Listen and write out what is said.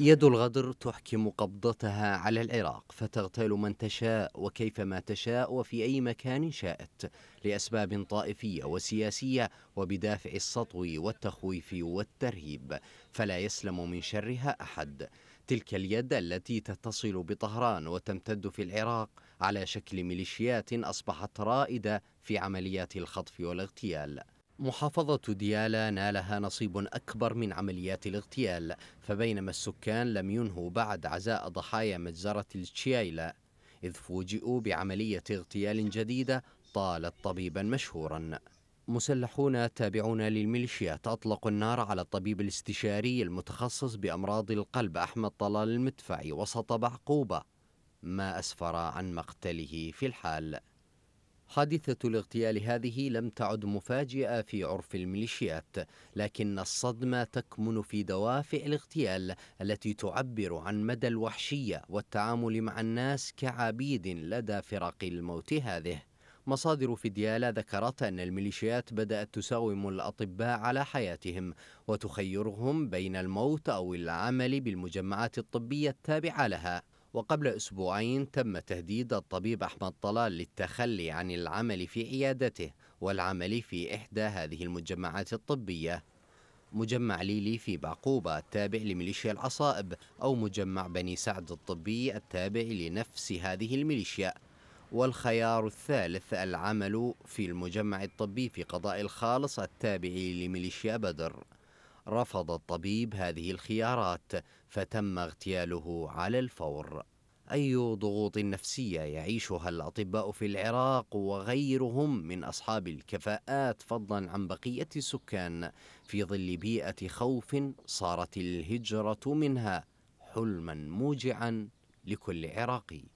يد الغدر تحكم قبضتها على العراق فتغتال من تشاء وكيفما تشاء وفي أي مكان شاءت لأسباب طائفية وسياسية وبدافع السطو والتخويف والترهيب فلا يسلم من شرها أحد تلك اليد التي تتصل بطهران وتمتد في العراق على شكل ميليشيات أصبحت رائدة في عمليات الخطف والاغتيال محافظة ديالى نالها نصيب أكبر من عمليات الاغتيال فبينما السكان لم ينهوا بعد عزاء ضحايا مجزرة التشيايلا إذ فوجئوا بعملية اغتيال جديدة طالت طبيبا مشهورا مسلحون تابعون للميليشيات أطلقوا النار على الطبيب الاستشاري المتخصص بأمراض القلب أحمد طلال المدفعي وسط بعقوبة ما أسفر عن مقتله في الحال حادثة الاغتيال هذه لم تعد مفاجئة في عرف الميليشيات لكن الصدمة تكمن في دوافع الاغتيال التي تعبر عن مدى الوحشية والتعامل مع الناس كعبيد لدى فراق الموت هذه مصادر في ديالا ذكرت أن الميليشيات بدأت تساوم الأطباء على حياتهم وتخيرهم بين الموت أو العمل بالمجمعات الطبية التابعة لها وقبل أسبوعين تم تهديد الطبيب أحمد طلال للتخلي عن العمل في عيادته والعمل في إحدى هذه المجمعات الطبية مجمع ليلي في بعقوبة التابع لميليشيا العصائب أو مجمع بني سعد الطبي التابع لنفس هذه الميليشيا والخيار الثالث العمل في المجمع الطبي في قضاء الخالص التابع لميليشيا بدر رفض الطبيب هذه الخيارات فتم اغتياله على الفور أي ضغوط نفسية يعيشها الأطباء في العراق وغيرهم من أصحاب الكفاءات فضلا عن بقية السكان في ظل بيئة خوف صارت الهجرة منها حلما موجعا لكل عراقي